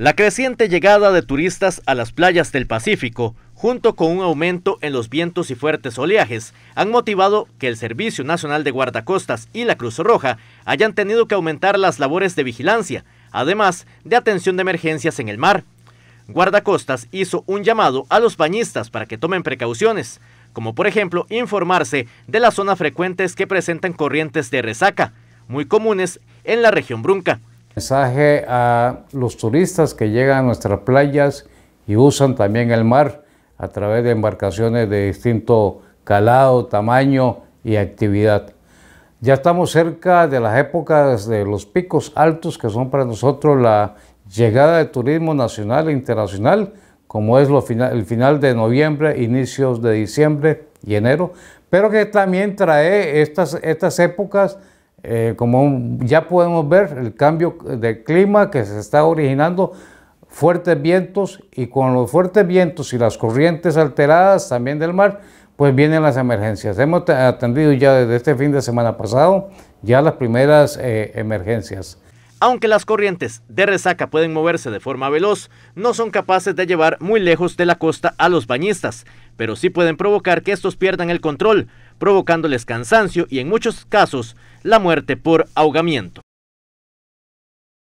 La creciente llegada de turistas a las playas del Pacífico, junto con un aumento en los vientos y fuertes oleajes, han motivado que el Servicio Nacional de Guardacostas y la Cruz Roja hayan tenido que aumentar las labores de vigilancia, además de atención de emergencias en el mar. Guardacostas hizo un llamado a los bañistas para que tomen precauciones, como por ejemplo informarse de las zonas frecuentes que presentan corrientes de resaca, muy comunes en la región brunca. Mensaje a los turistas que llegan a nuestras playas y usan también el mar a través de embarcaciones de distinto calado, tamaño y actividad. Ya estamos cerca de las épocas de los picos altos que son para nosotros la llegada de turismo nacional e internacional, como es el final de noviembre, inicios de diciembre y enero, pero que también trae estas, estas épocas eh, como ya podemos ver, el cambio de clima que se está originando, fuertes vientos y con los fuertes vientos y las corrientes alteradas también del mar, pues vienen las emergencias. Hemos atendido ya desde este fin de semana pasado ya las primeras eh, emergencias. Aunque las corrientes de resaca pueden moverse de forma veloz, no son capaces de llevar muy lejos de la costa a los bañistas, pero sí pueden provocar que estos pierdan el control, provocándoles cansancio y en muchos casos la muerte por ahogamiento.